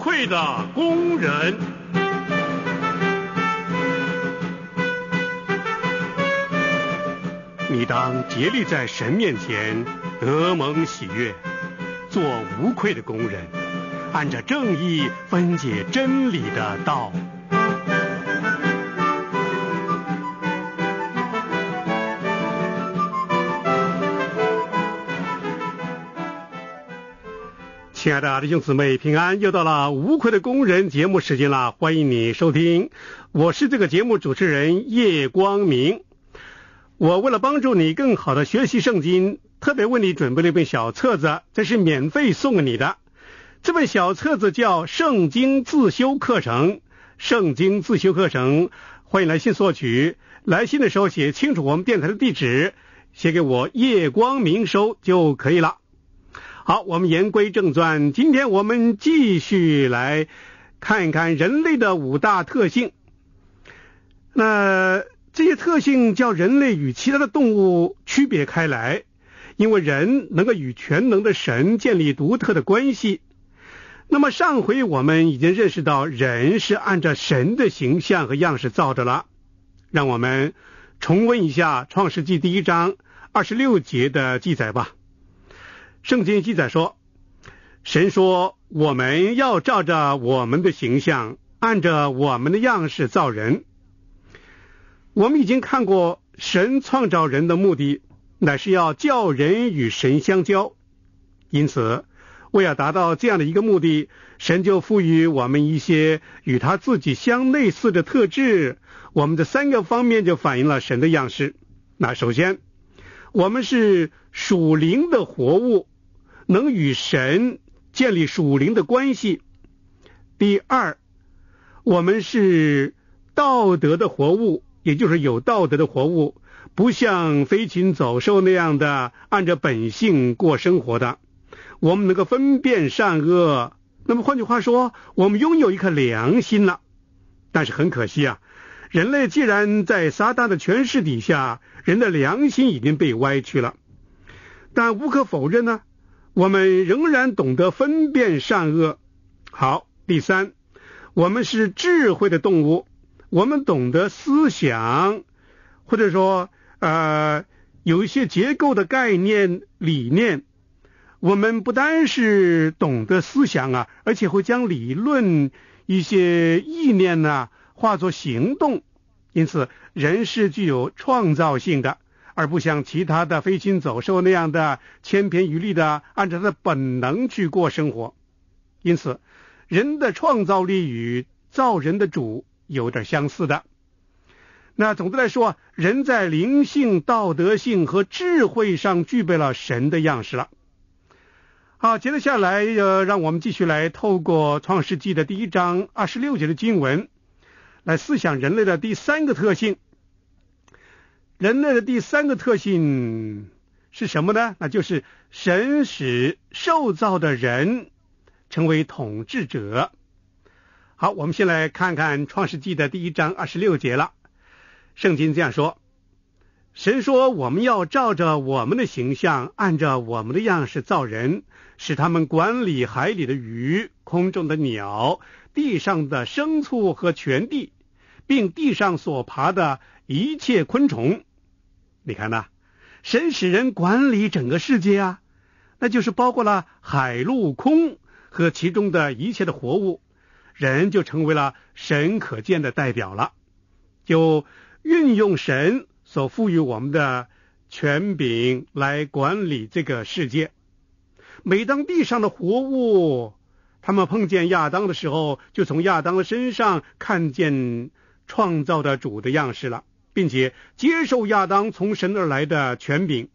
愧的工人，你当竭力在神面前得蒙喜悦，做无愧的工人，按着正义分解真理的道。亲爱的弟兄姊妹，平安！又到了无愧的工人节目时间了，欢迎你收听，我是这个节目主持人叶光明。我为了帮助你更好的学习圣经，特别为你准备了一本小册子，这是免费送给你的。这本小册子叫《圣经自修课程》，《圣经自修课程》，欢迎来信索取。来信的时候写清楚我们电台的地址，写给我叶光明收就可以了。好，我们言归正传。今天我们继续来看一看人类的五大特性。那这些特性叫人类与其他的动物区别开来，因为人能够与全能的神建立独特的关系。那么上回我们已经认识到，人是按照神的形象和样式造的了。让我们重温一下《创世纪》第一章二十六节的记载吧。圣经记载说：“神说，我们要照着我们的形象，按着我们的样式造人。”我们已经看过，神创造人的目的乃是要叫人与神相交。因此，为了达到这样的一个目的，神就赋予我们一些与他自己相类似的特质。我们的三个方面就反映了神的样式。那首先，我们是属灵的活物。能与神建立属灵的关系。第二，我们是道德的活物，也就是有道德的活物，不像飞禽走兽那样的按照本性过生活的。我们能够分辨善恶，那么换句话说，我们拥有一颗良心了。但是很可惜啊，人类既然在撒旦的权势底下，人的良心已经被歪曲了。但无可否认呢。我们仍然懂得分辨善恶。好，第三，我们是智慧的动物，我们懂得思想，或者说，呃，有一些结构的概念、理念。我们不单是懂得思想啊，而且会将理论、一些意念呐化作行动。因此，人是具有创造性的。而不像其他的飞禽走兽那样的千篇一律的按照他的本能去过生活，因此人的创造力与造人的主有点相似的。那总的来说，人在灵性、道德性和智慧上具备了神的样式了。好，接着下来，呃，让我们继续来透过《创世纪》的第一章二十六节的经文来思想人类的第三个特性。人类的第三个特性是什么呢？那就是神使受造的人成为统治者。好，我们先来看看创世纪的第一章二十六节了。圣经这样说：“神说，我们要照着我们的形象，按照我们的样式造人，使他们管理海里的鱼、空中的鸟、地上的牲畜和全地，并地上所爬的一切昆虫。”你看呐，神使人管理整个世界啊，那就是包括了海陆空和其中的一切的活物，人就成为了神可见的代表了，就运用神所赋予我们的权柄来管理这个世界。每当地上的活物他们碰见亚当的时候，就从亚当的身上看见创造的主的样式了。并且接受亚当从神而来的权柄，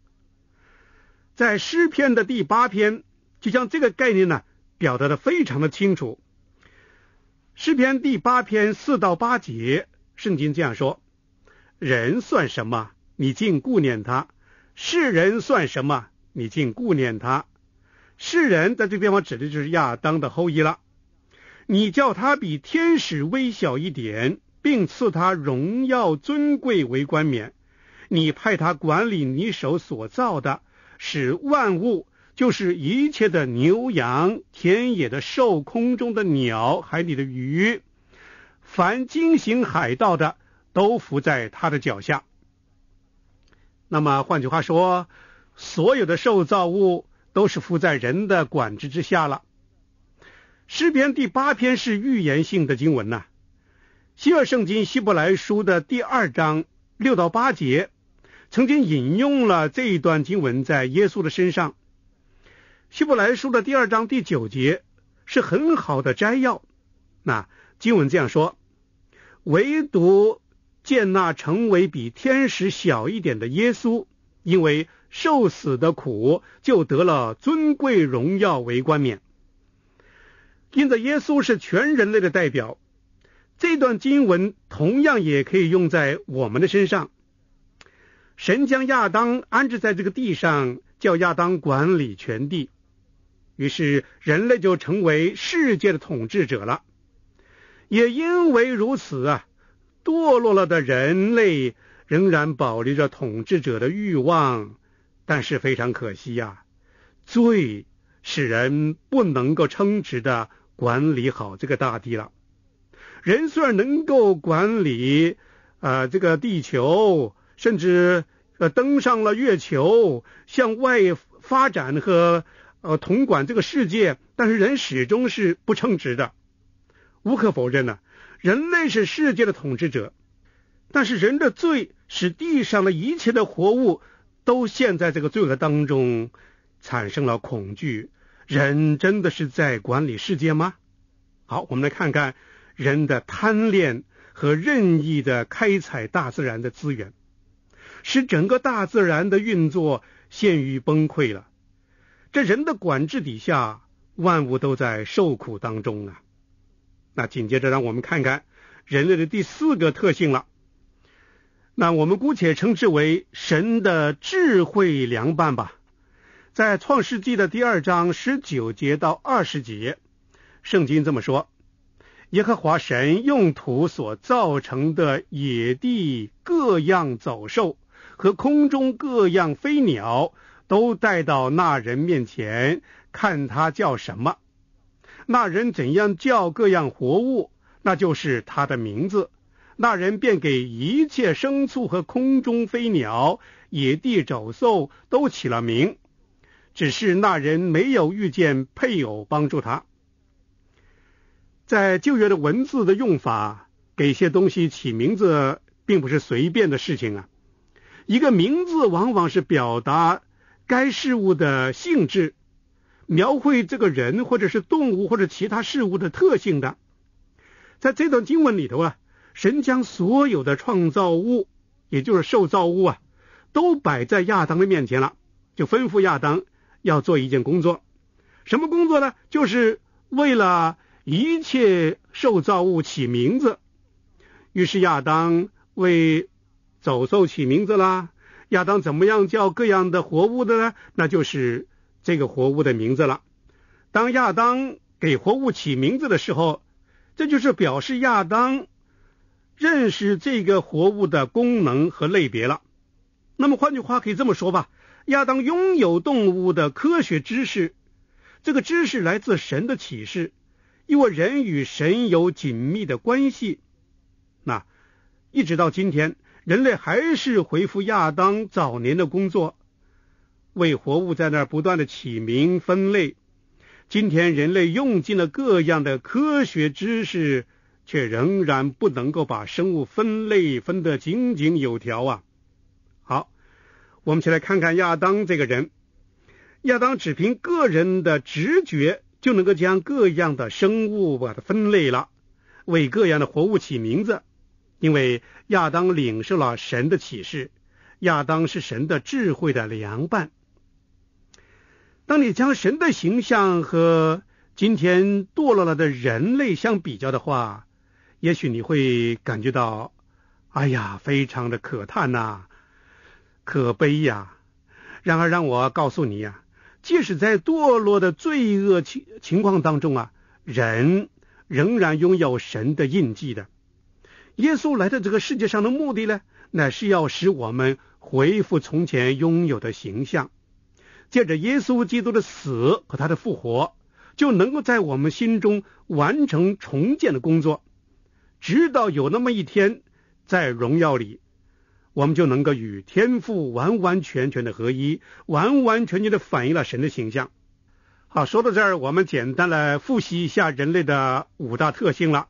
在诗篇的第八篇就将这个概念呢表达的非常的清楚。诗篇第八篇四到八节，圣经这样说：人算什么？你竟顾念他；世人算什么？你竟顾念他？世人在这地方指的就是亚当的后裔了。你叫他比天使微小一点。并赐他荣耀尊贵为冠冕，你派他管理你手所造的，使万物，就是一切的牛羊、田野的兽、空中的鸟、海里的鱼，凡惊醒海盗的，都伏在他的脚下。那么换句话说，所有的受造物都是伏在人的管制之下了。诗篇第八篇是预言性的经文呐。希伯圣经希伯来书的第二章六到八节，曾经引用了这一段经文在耶稣的身上。希伯来书的第二章第九节是很好的摘要。那经文这样说：“唯独见那成为比天使小一点的耶稣，因为受死的苦，就得了尊贵荣耀为冠冕。因着耶稣是全人类的代表。”这段经文同样也可以用在我们的身上。神将亚当安置在这个地上，叫亚当管理全地，于是人类就成为世界的统治者了。也因为如此啊，堕落了的人类仍然保留着统治者的欲望，但是非常可惜呀，罪使人不能够称职的管理好这个大地了。人虽然能够管理呃这个地球，甚至呃登上了月球，向外发展和呃统管这个世界，但是人始终是不称职的。无可否认呢，人类是世界的统治者，但是人的罪使地上的一切的活物都陷在这个罪恶当中，产生了恐惧。人真的是在管理世界吗？好，我们来看看。人的贪恋和任意的开采大自然的资源，使整个大自然的运作陷于崩溃了。这人的管制底下，万物都在受苦当中啊！那紧接着，让我们看看人类的第四个特性了。那我们姑且称之为“神的智慧良伴吧。在《创世纪》的第二章十九节到二十节，圣经这么说。耶和华神用土所造成的野地各样走兽和空中各样飞鸟，都带到那人面前，看他叫什么；那人怎样叫各样活物，那就是他的名字。那人便给一切牲畜和空中飞鸟、野地走兽都起了名，只是那人没有遇见配偶帮助他。在旧约的文字的用法，给一些东西起名字，并不是随便的事情啊。一个名字往往是表达该事物的性质，描绘这个人或者是动物或者其他事物的特性的。在这段经文里头啊，神将所有的创造物，也就是受造物啊，都摆在亚当的面前了，就吩咐亚当要做一件工作。什么工作呢？就是为了。一切受造物起名字，于是亚当为走兽起名字啦。亚当怎么样叫各样的活物的呢？那就是这个活物的名字了。当亚当给活物起名字的时候，这就是表示亚当认识这个活物的功能和类别了。那么，换句话可以这么说吧：亚当拥有动物的科学知识，这个知识来自神的启示。因为人与神有紧密的关系，那一直到今天，人类还是回复亚当早年的工作，为活物在那儿不断的起名分类。今天人类用尽了各样的科学知识，却仍然不能够把生物分类分得井井有条啊！好，我们先来看看亚当这个人。亚当只凭个人的直觉。就能够将各样的生物把它分类了，为各样的活物起名字。因为亚当领受了神的启示，亚当是神的智慧的良伴。当你将神的形象和今天堕落了的人类相比较的话，也许你会感觉到，哎呀，非常的可叹呐，可悲呀。然而，让我告诉你呀。即使在堕落的罪恶情情况当中啊，人仍然拥有神的印记的。耶稣来到这个世界上的目的呢，乃是要使我们恢复从前拥有的形象。借着耶稣基督的死和他的复活，就能够在我们心中完成重建的工作，直到有那么一天，在荣耀里。我们就能够与天赋完完全全的合一，完完全全的反映了神的形象。好，说到这儿，我们简单来复习一下人类的五大特性了。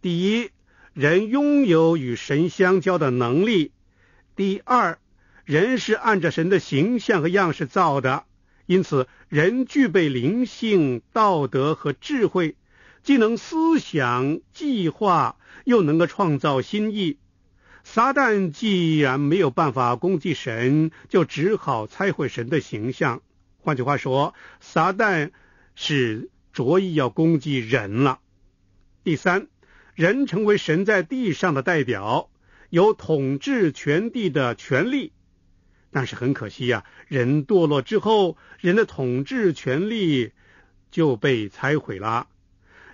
第一，人拥有与神相交的能力；第二，人是按着神的形象和样式造的，因此人具备灵性、道德和智慧，既能思想计划，又能够创造心意。撒旦既然没有办法攻击神，就只好拆毁神的形象。换句话说，撒旦是着意要攻击人了。第三，人成为神在地上的代表，有统治全地的权利。但是很可惜呀，人堕落之后，人的统治权利就被摧毁了。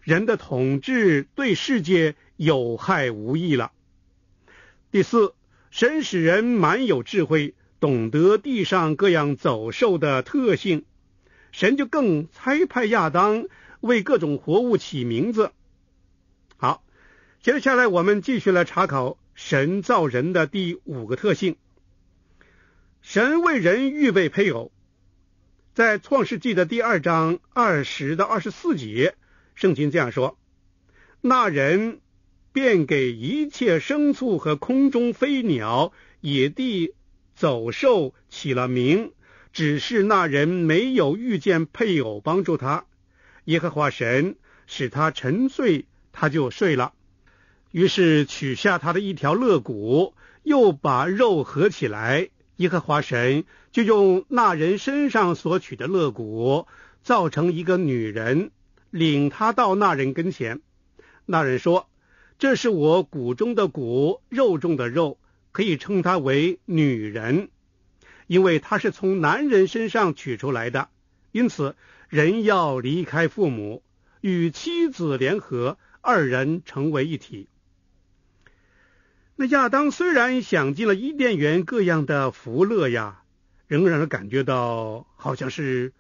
人的统治对世界有害无益了。第四，神使人蛮有智慧，懂得地上各样走兽的特性。神就更差派亚当为各种活物起名字。好，接下来我们继续来查考神造人的第五个特性：神为人预备配偶。在创世纪的第二章二十到二十四节，圣经这样说：“那人。”便给一切牲畜和空中飞鸟、野地走兽起了名。只是那人没有遇见配偶帮助他。耶和华神使他沉睡，他就睡了。于是取下他的一条肋骨，又把肉合起来。耶和华神就用那人身上所取的肋骨，造成一个女人，领他到那人跟前。那人说。这是我骨中的骨，肉中的肉，可以称它为女人，因为它是从男人身上取出来的。因此，人要离开父母，与妻子联合，二人成为一体。那亚当虽然享尽了伊甸园各样的福乐呀，仍然感觉到好像是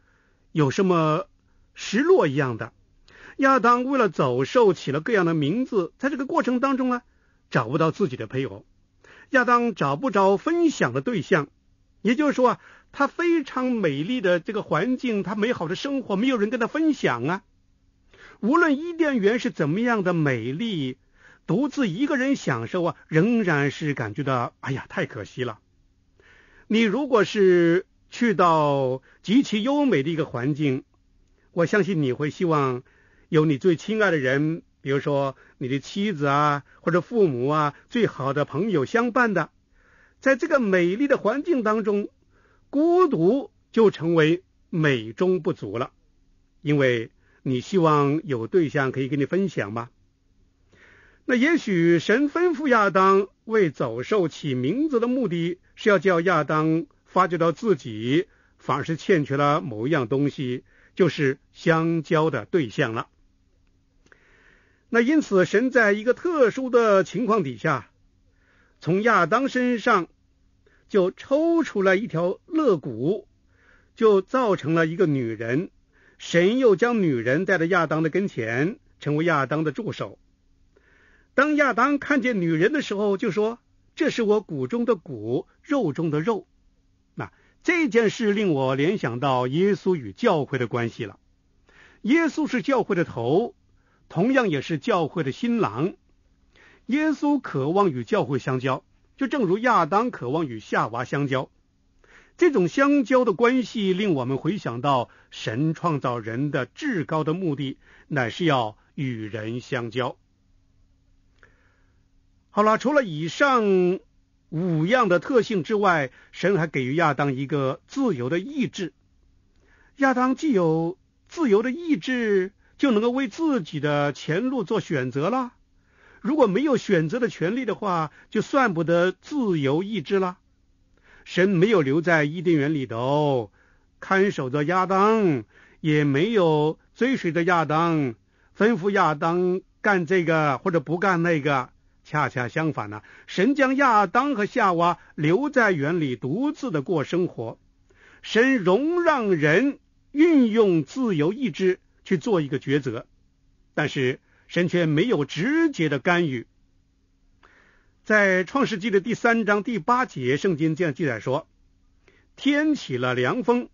有什么失落一样的。亚当为了走兽起了各样的名字，在这个过程当中呢，找不到自己的配偶，亚当找不着分享的对象，也就是说，啊，他非常美丽的这个环境，他美好的生活，没有人跟他分享啊。无论伊甸园是怎么样的美丽，独自一个人享受啊，仍然是感觉到哎呀，太可惜了。你如果是去到极其优美的一个环境，我相信你会希望。有你最亲爱的人，比如说你的妻子啊，或者父母啊，最好的朋友相伴的，在这个美丽的环境当中，孤独就成为美中不足了，因为你希望有对象可以跟你分享吗？那也许神吩咐亚当为走兽起名字的目的是要叫亚当发觉到自己反而是欠缺了某一样东西，就是相交的对象了。那因此，神在一个特殊的情况底下，从亚当身上就抽出来一条肋骨，就造成了一个女人。神又将女人带到亚当的跟前，成为亚当的助手。当亚当看见女人的时候，就说：“这是我骨中的骨，肉中的肉。”那这件事令我联想到耶稣与教会的关系了。耶稣是教会的头。同样也是教会的新郎，耶稣渴望与教会相交，就正如亚当渴望与夏娃相交。这种相交的关系，令我们回想到神创造人的至高的目的，乃是要与人相交。好了，除了以上五样的特性之外，神还给予亚当一个自由的意志。亚当既有自由的意志。就能够为自己的前路做选择了。如果没有选择的权利的话，就算不得自由意志了。神没有留在伊甸园里头看守着亚当，也没有追随着亚当，吩咐亚当干这个或者不干那个。恰恰相反呢，神将亚当和夏娃留在园里独自的过生活。神容让人运用自由意志。去做一个抉择，但是神却没有直接的干预。在《创世纪》的第三章第八节，圣经这样记载说：“天起了凉风，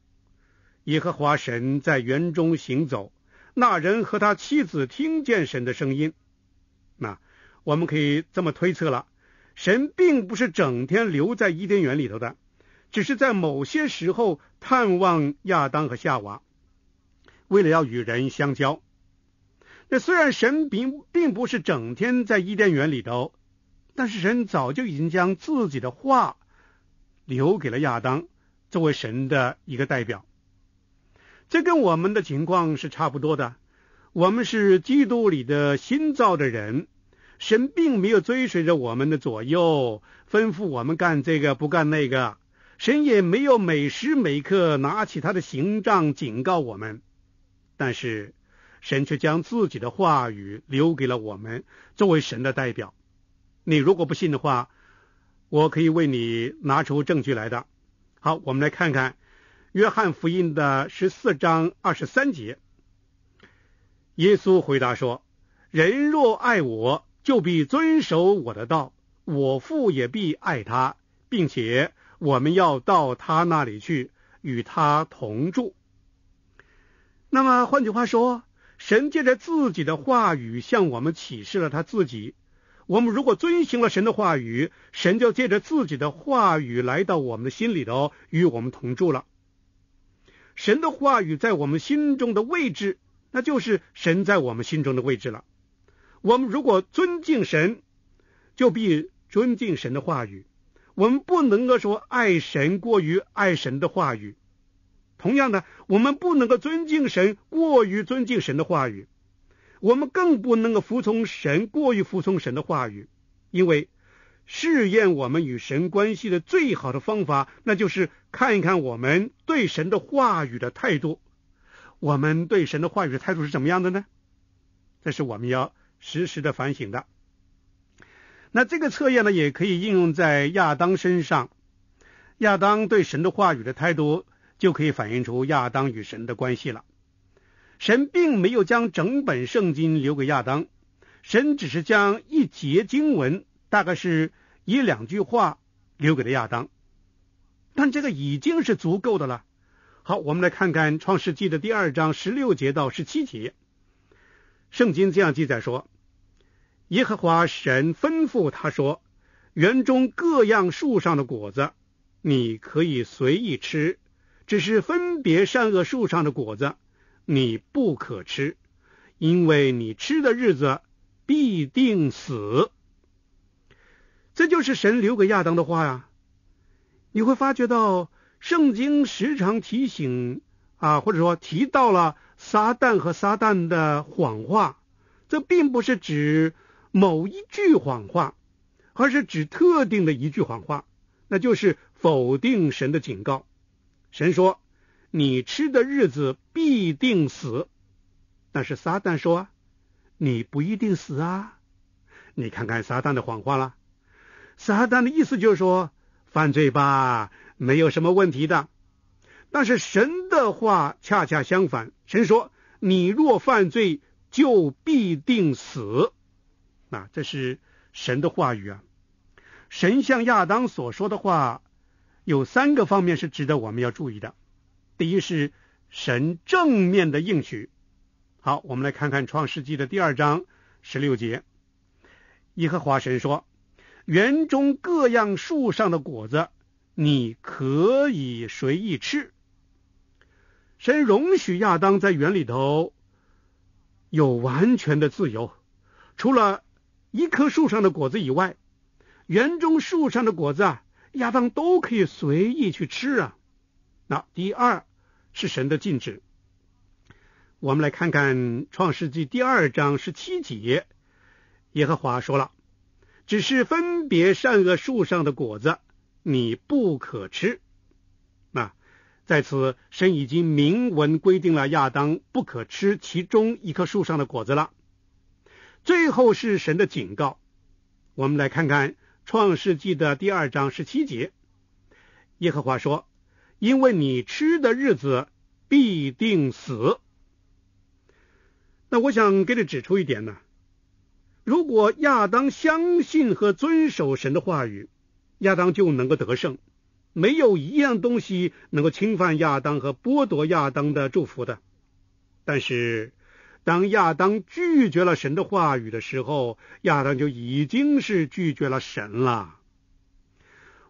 耶和华神在园中行走，那人和他妻子听见神的声音。”那我们可以这么推测了：神并不是整天留在伊甸园里头的，只是在某些时候探望亚当和夏娃。为了要与人相交，那虽然神并并不是整天在伊甸园里头，但是神早就已经将自己的话留给了亚当，作为神的一个代表。这跟我们的情况是差不多的。我们是基督里的新造的人，神并没有追随着我们的左右，吩咐我们干这个不干那个，神也没有每时每刻拿起他的刑杖警告我们。但是，神却将自己的话语留给了我们，作为神的代表。你如果不信的话，我可以为你拿出证据来的。好，我们来看看《约翰福音》的十四章二十三节。耶稣回答说：“人若爱我，就必遵守我的道；我父也必爱他，并且我们要到他那里去，与他同住。”那么换句话说，神借着自己的话语向我们启示了他自己。我们如果遵循了神的话语，神就借着自己的话语来到我们的心里头，与我们同住了。神的话语在我们心中的位置，那就是神在我们心中的位置了。我们如果尊敬神，就必尊敬神的话语。我们不能够说爱神过于爱神的话语。同样的，我们不能够尊敬神过于尊敬神的话语，我们更不能够服从神过于服从神的话语。因为试验我们与神关系的最好的方法，那就是看一看我们对神的话语的态度。我们对神的话语的态度是怎么样的呢？这是我们要时时的反省的。那这个测验呢，也可以应用在亚当身上。亚当对神的话语的态度。就可以反映出亚当与神的关系了。神并没有将整本圣经留给亚当，神只是将一节经文，大概是一两句话，留给了亚当。但这个已经是足够的了。好，我们来看看《创世纪》的第二章十六节到十七节，圣经这样记载说：“耶和华神吩咐他说，园中各样树上的果子，你可以随意吃。”只是分别善恶树上的果子，你不可吃，因为你吃的日子必定死。这就是神留给亚当的话呀。你会发觉到，圣经时常提醒啊，或者说提到了撒旦和撒旦的谎话。这并不是指某一句谎话，而是指特定的一句谎话，那就是否定神的警告。神说：“你吃的日子必定死。”但是撒旦说：“你不一定死啊！你看看撒旦的谎话了。撒旦的意思就是说，犯罪吧，没有什么问题的。但是神的话恰恰相反，神说：‘你若犯罪，就必定死。’啊，这是神的话语啊！神向亚当所说的话。”有三个方面是值得我们要注意的。第一是神正面的应许。好，我们来看看《创世纪》的第二章十六节。耶和华神说：“园中各样树上的果子你可以随意吃。”神容许亚当在园里头有完全的自由，除了一棵树上的果子以外，园中树上的果子啊。亚当都可以随意去吃啊。那第二是神的禁止，我们来看看《创世纪》第二章十七节，耶和华说了：“只是分别善恶树上的果子，你不可吃。”那在此，神已经明文规定了亚当不可吃其中一棵树上的果子了。最后是神的警告，我们来看看。创世纪的第二章十七节，耶和华说：“因为你吃的日子必定死。”那我想给你指出一点呢，如果亚当相信和遵守神的话语，亚当就能够得胜，没有一样东西能够侵犯亚当和剥夺亚当的祝福的。但是，当亚当拒绝了神的话语的时候，亚当就已经是拒绝了神了。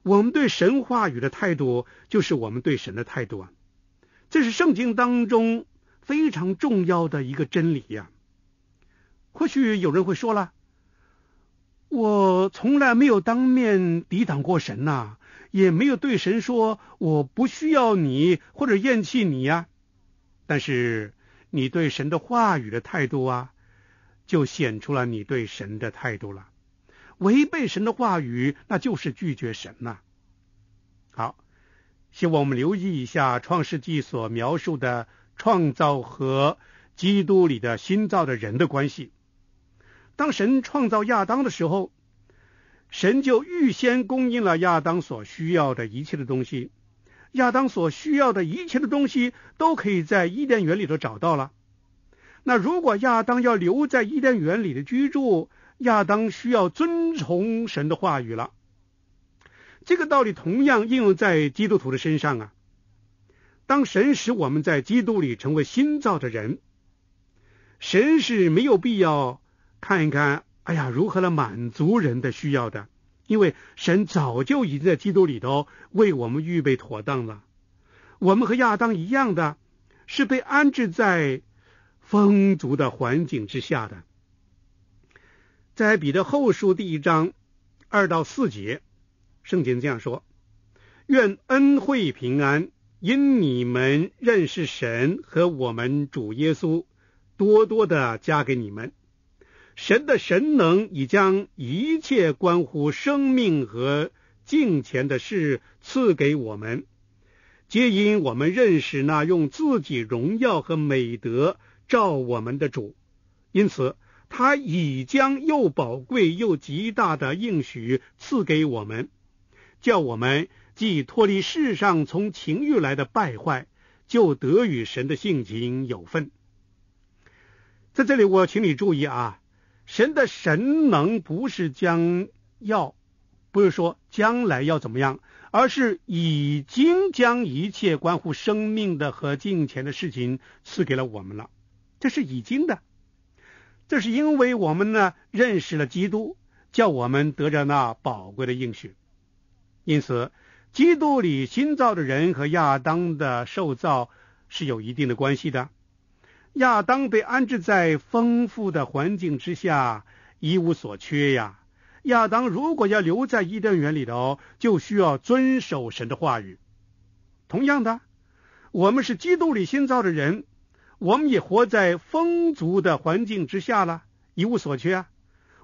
我们对神话语的态度，就是我们对神的态度。啊！这是圣经当中非常重要的一个真理呀。或许有人会说了：“我从来没有当面抵挡过神呐，也没有对神说我不需要你或者厌弃你呀。”但是。你对神的话语的态度啊，就显出了你对神的态度了。违背神的话语，那就是拒绝神呐。好，希望我们留意一下《创世纪》所描述的创造和基督里的新造的人的关系。当神创造亚当的时候，神就预先供应了亚当所需要的一切的东西。亚当所需要的一切的东西都可以在伊甸园里头找到了。那如果亚当要留在伊甸园里的居住，亚当需要遵从神的话语了。这个道理同样应用在基督徒的身上啊。当神使我们在基督里成为新造的人，神是没有必要看一看，哎呀，如何来满足人的需要的。因为神早就已经在基督里头为我们预备妥当了，我们和亚当一样的是被安置在丰足的环境之下的。在彼得后书第一章二到四节，圣经这样说：“愿恩惠平安，因你们认识神和我们主耶稣，多多的加给你们。”神的神能已将一切关乎生命和敬虔的事赐给我们，皆因我们认识那用自己荣耀和美德照我们的主，因此他已将又宝贵又极大的应许赐给我们，叫我们既脱离世上从情欲来的败坏，就得与神的性情有份。在这里，我请你注意啊。神的神能不是将要，不是说将来要怎么样，而是已经将一切关乎生命的和金钱的事情赐给了我们了。这是已经的，这是因为我们呢认识了基督，叫我们得着那宝贵的应许。因此，基督里新造的人和亚当的受造是有一定的关系的。亚当被安置在丰富的环境之下，一无所缺呀。亚当如果要留在伊甸园里头，就需要遵守神的话语。同样的，我们是基督里新造的人，我们也活在丰足的环境之下了，一无所缺。啊。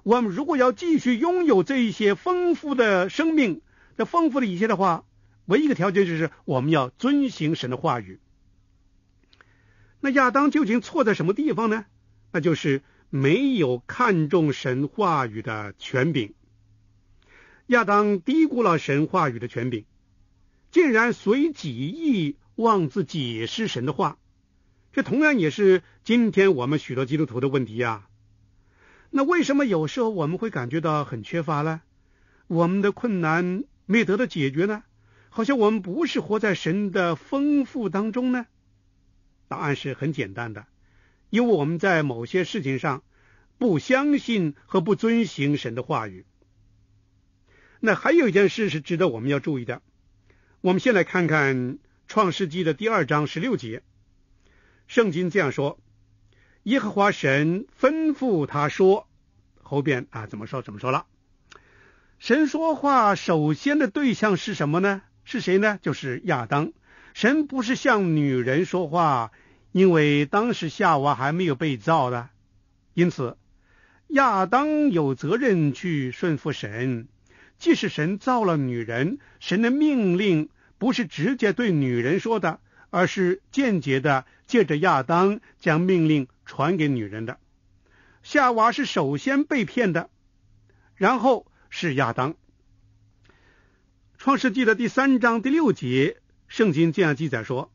我们如果要继续拥有这一些丰富的生命，这丰富的一切的话，唯一的条件就是我们要遵行神的话语。那亚当究竟错在什么地方呢？那就是没有看重神话语的权柄，亚当低估了神话语的权柄，竟然随己意妄自解释神的话。这同样也是今天我们许多基督徒的问题呀。那为什么有时候我们会感觉到很缺乏呢？我们的困难没得到解决呢？好像我们不是活在神的丰富当中呢？答案是很简单的，因为我们在某些事情上不相信和不遵行神的话语。那还有一件事是值得我们要注意的。我们先来看看《创世纪》的第二章十六节，圣经这样说：“耶和华神吩咐他说，后边啊怎么说怎么说了。神说话首先的对象是什么呢？是谁呢？就是亚当。”神不是向女人说话，因为当时夏娃还没有被造的。因此，亚当有责任去顺服神。即使神造了女人，神的命令不是直接对女人说的，而是间接的，借着亚当将命令传给女人的。夏娃是首先被骗的，然后是亚当。创世纪的第三章第六节。圣经这样记载说，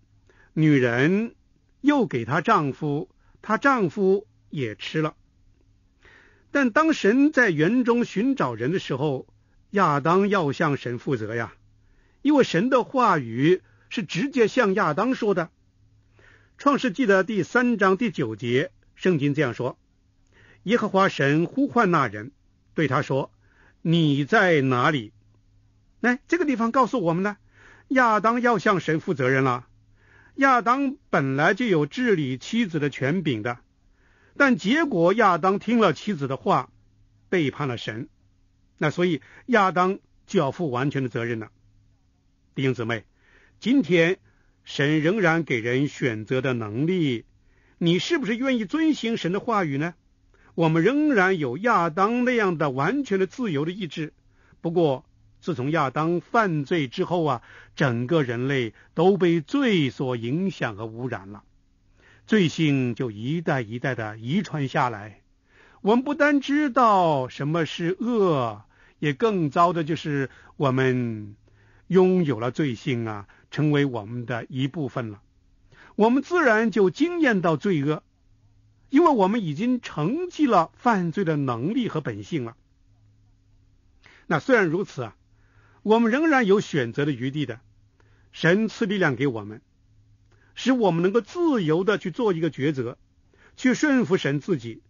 女人又给她丈夫，她丈夫也吃了。但当神在园中寻找人的时候，亚当要向神负责呀，因为神的话语是直接向亚当说的。创世纪的第三章第九节，圣经这样说：耶和华神呼唤那人，对他说：“你在哪里？”来，这个地方告诉我们呢？亚当要向神负责任了。亚当本来就有治理妻子的权柄的，但结果亚当听了妻子的话，背叛了神。那所以亚当就要负完全的责任了。弟兄姊妹，今天神仍然给人选择的能力，你是不是愿意遵行神的话语呢？我们仍然有亚当那样的完全的自由的意志，不过。自从亚当犯罪之后啊，整个人类都被罪所影响和污染了，罪性就一代一代的遗传下来。我们不单知道什么是恶，也更糟的就是我们拥有了罪性啊，成为我们的一部分了。我们自然就惊艳到罪恶，因为我们已经承继了犯罪的能力和本性了。那虽然如此啊。我们仍然有选择的余地的，神赐力量给我们，使我们能够自由的去做一个抉择，去顺服神自己。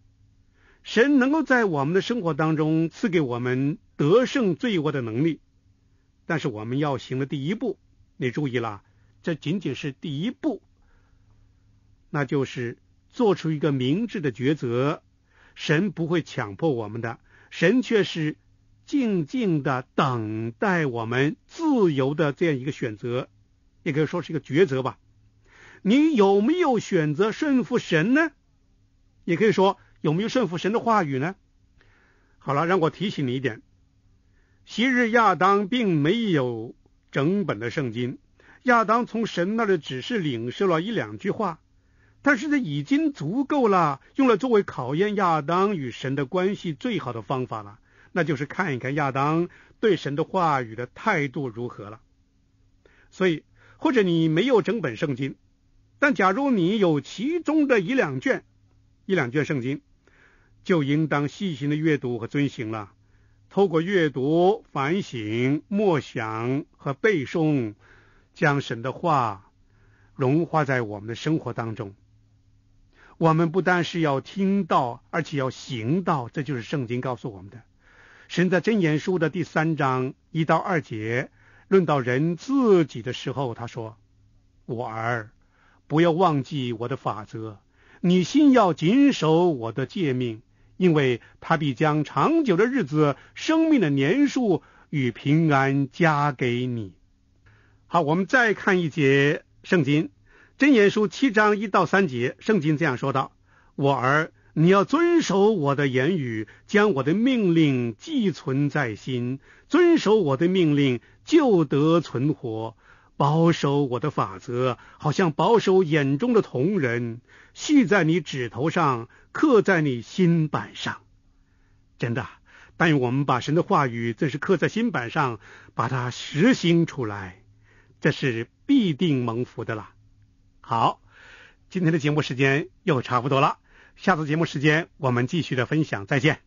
神能够在我们的生活当中赐给我们得胜罪恶的能力，但是我们要行的第一步，你注意了，这仅仅是第一步，那就是做出一个明智的抉择。神不会强迫我们的，神却是。静静地等待我们自由的这样一个选择，也可以说是一个抉择吧。你有没有选择顺服神呢？也可以说有没有顺服神的话语呢？好了，让我提醒你一点：昔日亚当并没有整本的圣经，亚当从神那里只是领受了一两句话，但是这已经足够了，用来作为考验亚当与神的关系最好的方法了。那就是看一看亚当对神的话语的态度如何了。所以，或者你没有整本圣经，但假如你有其中的一两卷、一两卷圣经，就应当细心的阅读和遵行了。透过阅读、反省、默想和背诵，将神的话融化在我们的生活当中。我们不单是要听到，而且要行到，这就是圣经告诉我们的。神在《箴言书》的第三章一到二节论到人自己的时候，他说：“我儿，不要忘记我的法则，你心要谨守我的诫命，因为他必将长久的日子、生命的年数与平安加给你。”好，我们再看一节圣经，《真言书》七章一到三节，圣经这样说道：“我儿。”你要遵守我的言语，将我的命令寄存在心，遵守我的命令就得存活，保守我的法则，好像保守眼中的瞳人，系在你指头上，刻在你心板上。真的，但愿我们把神的话语，这是刻在心板上，把它实行出来，这是必定蒙福的啦。好，今天的节目时间又差不多了。下次节目时间，我们继续的分享，再见。